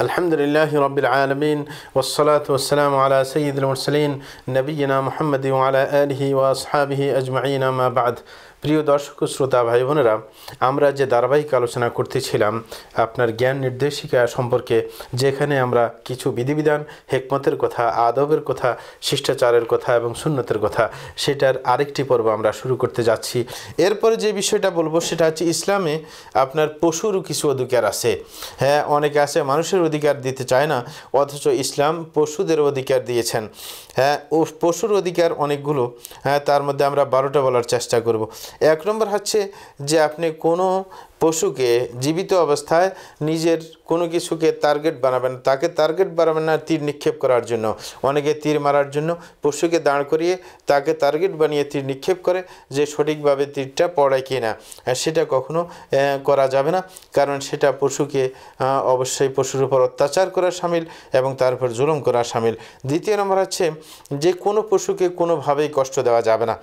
الحمد لله رب العالمين والصلاة والسلام على سيد المرسلين نبينا محمد وعلى آله وأصحابه أجمعين ما بعد প্রিয় দর্শক শ্রোতা ভাই বোনেরা আমরা যে ধারাবাহিক আলোচনা করতেছিলাম আপনার জ্ঞান নির্দেশিকা সম্পর্কে যেখানে আমরা কিছু বিধিবিধান হেকমতের কথা আদবের কথা শিষ্টাচারের কথা এবং সুন্নতের কথা সেটার আরেকটি পর্ব আমরা শুরু করতে যাচ্ছি এরপরে যে বিষয়টা বলবো সেটা হচ্ছে ইসলামে আপনার পশুরও কিছু অধিকার আছে হ্যাঁ অনেকে আছে মানুষের অধিকার দিতে চায় না অথচ ইসলাম পশুদের অধিকার দিয়েছেন হ্যাঁ ও পশুর অধিকার অনেকগুলো হ্যাঁ তার মধ্যে আমরা বারোটা বলার চেষ্টা করব এক নম্বর হচ্ছে যে আপনি কোনো পশুকে জীবিত অবস্থায় নিজের কোনো কিছুকে টার্গেট বানাবেন তাকে টার্গেট বানাবেন না তীর নিক্ষেপ করার জন্য অনেকে তীর মারার জন্য পশুকে দাঁড় করিয়ে তাকে টার্গেট বানিয়ে তীর নিক্ষেপ করে যে সঠিকভাবে তীরটা পড়ে কি না সেটা কখনো করা যাবে না কারণ সেটা পশুকে অবশ্যই পশুর উপর অত্যাচার করা সামিল এবং তার উপর জুলুম করা সামিল দ্বিতীয় নম্বর হচ্ছে যে কোনো পশুকে কোনোভাবেই কষ্ট দেওয়া যাবে না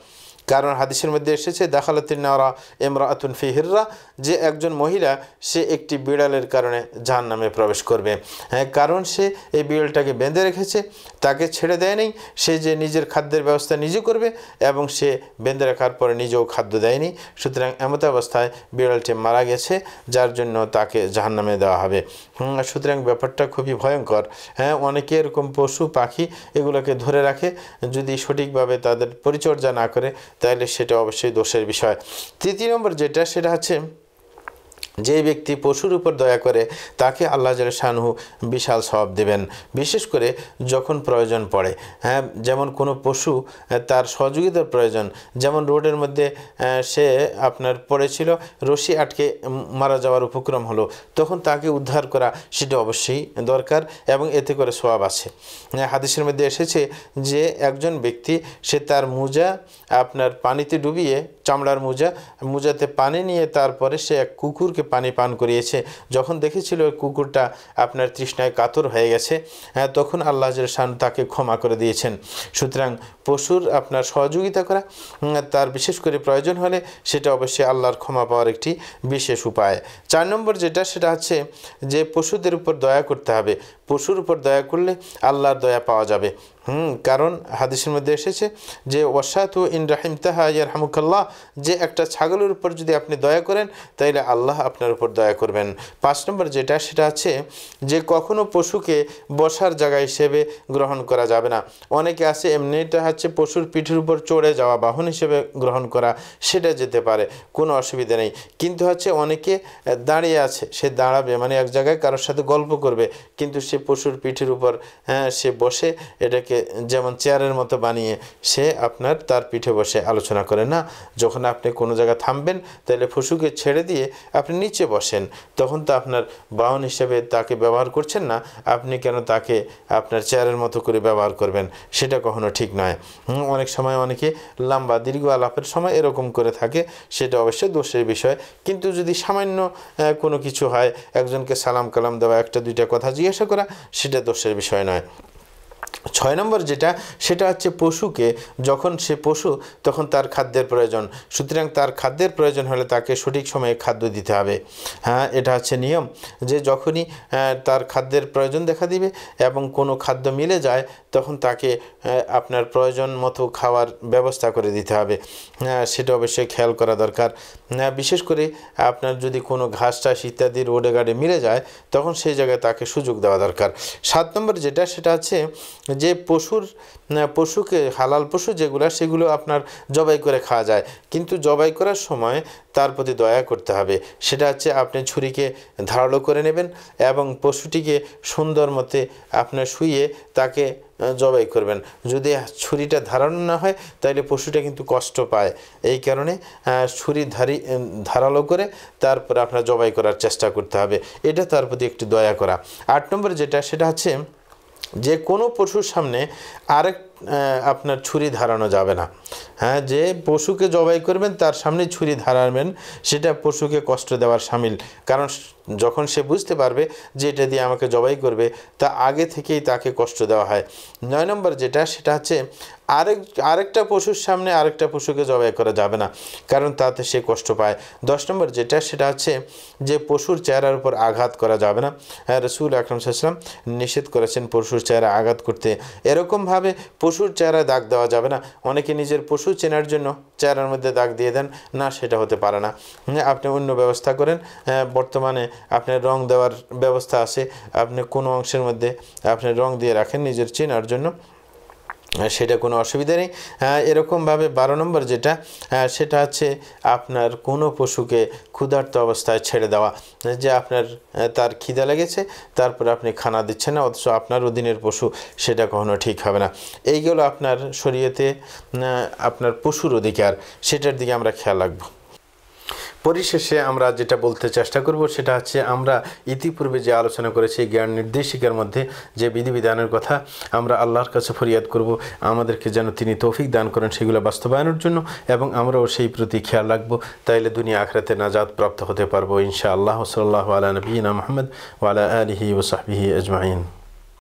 কারণ হাদিসের মধ্যে এসেছে দেখালাতির নারা এমরা আতুন ফিহিররা যে একজন মহিলা সে একটি বিড়ালের কারণে জাহান নামে প্রবেশ করবে হ্যাঁ কারণ সে এই বিড়ালটাকে বেঁধে রেখেছে তাকে ছেড়ে দেয়নি সে যে নিজের খাদ্যের ব্যবস্থা নিজে করবে এবং সে বেঁধে রাখার পরে নিজেও খাদ্য দেয়নি সুতরাং এমত অবস্থায় বিড়ালটি মারা গেছে যার জন্য তাকে জাহান নামে দেওয়া হবে সুতরাং ব্যাপারটা খুবই ভয়ঙ্কর হ্যাঁ অনেকে এরকম পশু পাখি এগুলোকে ধরে রাখে যদি সঠিকভাবে তাদের পরিচর্যা না করে তাহলে সেটা অবশ্যই দোষের বিষয় তৃতীয় নম্বর যেটা সেটা হচ্ছে যে ব্যক্তি পশুর উপর দয়া করে তাকে আল্লাহ জাল শাহু বিশাল সব দেবেন বিশেষ করে যখন প্রয়োজন পড়ে হ্যাঁ যেমন কোনো পশু তার সহযোগিতার প্রয়োজন যেমন রোডের মধ্যে সে আপনার পড়েছিল রশি আটকে মারা যাওয়ার উপক্রম হলো তখন তাকে উদ্ধার করা সেটা অবশ্যই দরকার এবং এতে করে সব আছে হ্যাঁ, হাদিসের মধ্যে এসেছে যে একজন ব্যক্তি সে তার মোজা আপনার পানিতে ডুবিয়ে চামড়ার মোজা মোজাতে পানি নিয়ে তারপরে সে এক কুকুরকে কুকুরকে পানি পান করিয়েছে যখন দেখেছিল কুকুরটা আপনার তৃষ্ণায় কাতর হয়ে গেছে হ্যাঁ, তখন আল্লাহ শান তাকে ক্ষমা করে দিয়েছেন সুতরাং পশুর আপনার সহযোগিতা করা তার বিশেষ করে প্রয়োজন হলে সেটা অবশ্যই আল্লাহর ক্ষমা পাওয়ার একটি বিশেষ উপায় চার নম্বর যেটা সেটা হচ্ছে যে পশুদের উপর দয়া করতে হবে পশুর উপর দয়া করলে আল্লাহর দয়া পাওয়া যাবে হুম কারণ হাদিসের মধ্যে এসেছে যে ওয়াসাতু ইন রাহিম তাহা হামুকাল্লাহ যে একটা ছাগলের উপর যদি আপনি দয়া করেন তাইলে আল্লাহ আপনার উপর দয়া করবেন পাঁচ নম্বর যেটা সেটা আছে যে কখনো পশুকে বসার জায়গা হিসেবে গ্রহণ করা যাবে না অনেকে আছে এমনিটা হচ্ছে পশুর পিঠের উপর চড়ে যাওয়া বাহন হিসেবে গ্রহণ করা সেটা যেতে পারে কোনো অসুবিধা নেই কিন্তু হচ্ছে অনেকে দাঁড়িয়ে আছে সে দাঁড়াবে মানে এক জায়গায় কারোর সাথে গল্প করবে কিন্তু সে পশুর পিঠের উপর হ্যাঁ সে বসে এটাকে তাদেরকে যেমন চেয়ারের মতো বানিয়ে সে আপনার তার পিঠে বসে আলোচনা করে না যখন আপনি কোনো জায়গা থামবেন তাহলে ফুসুকে ছেড়ে দিয়ে আপনি নিচে বসেন তখন তো আপনার বাহন হিসেবে তাকে ব্যবহার করছেন না আপনি কেন তাকে আপনার চেয়ারের মতো করে ব্যবহার করবেন সেটা কখনো ঠিক নয় অনেক সময় অনেকে লম্বা দীর্ঘ আলাপের সময় এরকম করে থাকে সেটা অবশ্যই দোষের বিষয় কিন্তু যদি সামান্য কোনো কিছু হয় একজনকে সালাম কালাম দেওয়া একটা দুইটা কথা জিজ্ঞাসা করা সেটা দোষের বিষয় নয় ছয় নম্বর যেটা সেটা হচ্ছে পশুকে যখন সে পশু তখন তার খাদ্যের প্রয়োজন সুতরাং তার খাদ্যের প্রয়োজন হলে তাকে সঠিক সময়ে খাদ্য দিতে হবে হ্যাঁ এটা হচ্ছে নিয়ম যে যখনই তার খাদ্যের প্রয়োজন দেখা দিবে এবং কোনো খাদ্য মিলে যায় তখন তাকে আপনার প্রয়োজন মতো খাওয়ার ব্যবস্থা করে দিতে হবে হ্যাঁ, সেটা অবশ্যই খেয়াল করা দরকার হ্যাঁ, বিশেষ করে আপনার যদি কোনো ঘাস টাস ইত্যাদির রোডে গাড়ি মিলে যায় তখন সেই জায়গায় তাকে সুযোগ দেওয়া দরকার সাত নম্বর যেটা সেটা হচ্ছে যে পশুর পশুকে হালাল পশু যেগুলো সেগুলো আপনার জবাই করে খাওয়া যায় কিন্তু জবাই করার সময় তার প্রতি দয়া করতে হবে সেটা হচ্ছে আপনি ছুরিকে ধারালো করে নেবেন এবং পশুটিকে সুন্দর মতে আপনার শুয়ে তাকে জবাই করবেন যদি ছুরিটা ধারানো না হয় তাহলে পশুটা কিন্তু কষ্ট পায় এই কারণে ছুরি ধারি ধারালো করে তারপর আপনার জবাই করার চেষ্টা করতে হবে এটা তার প্রতি একটি দয়া করা আট নম্বর যেটা সেটা হচ্ছে যে কোনো পশুর সামনে আরেক আপনার ছুরি ধারানো যাবে না হ্যাঁ যে পশুকে জবাই করবেন তার সামনে ছুরি ধারাবেন সেটা পশুকে কষ্ট দেওয়ার সামিল কারণ যখন সে বুঝতে পারবে যে এটা দিয়ে আমাকে জবাই করবে তা আগে থেকেই তাকে কষ্ট দেওয়া হয় নয় নম্বর যেটা সেটা হচ্ছে আরেক আরেকটা পশুর সামনে আরেকটা পশুকে জবাই করা যাবে না কারণ তাতে সে কষ্ট পায় দশ নম্বর যেটা সেটা আছে যে পশুর চেহারার উপর আঘাত করা যাবে না রসুল আকরম সাহসালাম নিষেধ করেছেন পশুর চেহারা আঘাত করতে এরকমভাবে পশুর চেহারায় দাগ দেওয়া যাবে না অনেকে নিজের পশু চেনার জন্য চেহারার মধ্যে দাগ দিয়ে দেন না সেটা হতে পারে না হ্যাঁ, আপনি অন্য ব্যবস্থা করেন হ্যাঁ, বর্তমানে আপনার রং দেওয়ার ব্যবস্থা আছে আপনি কোনো অংশের মধ্যে আপনি রং দিয়ে রাখেন নিজের চেনার জন্য সেটা কোনো অসুবিধা নেই এরকমভাবে বারো নম্বর যেটা সেটা হচ্ছে আপনার কোনো পশুকে ক্ষুধার্ত অবস্থায় ছেড়ে দেওয়া যে আপনার তার খিদা লেগেছে তারপর আপনি খানা দিচ্ছেন না অথচ আপনার অধীনের পশু সেটা কখনো ঠিক হবে না এইগুলো আপনার শরীয়তে আপনার পশুর অধিকার সেটার দিকে আমরা খেয়াল রাখবো পরিশেষে আমরা যেটা বলতে চেষ্টা করব সেটা হচ্ছে আমরা ইতিপূর্বে যে আলোচনা করেছি জ্ঞান নির্দেশিকার মধ্যে যে বিধিবিধানের কথা আমরা আল্লাহর কাছে ফরিয়াদ করব আমাদেরকে যেন তিনি তৌফিক দান করেন সেগুলো বাস্তবায়নের জন্য এবং আমরাও সেই প্রতি খেয়াল রাখবো তাইলে দুনিয়া আখরাতে নাজাদ প্রাপ্ত হতে পারবো ইনশা আল্লাহ সাল্লাহ আলা নবীনা মোহাম্মদ ওয়ালা আলহি ওসাহি আজমাইন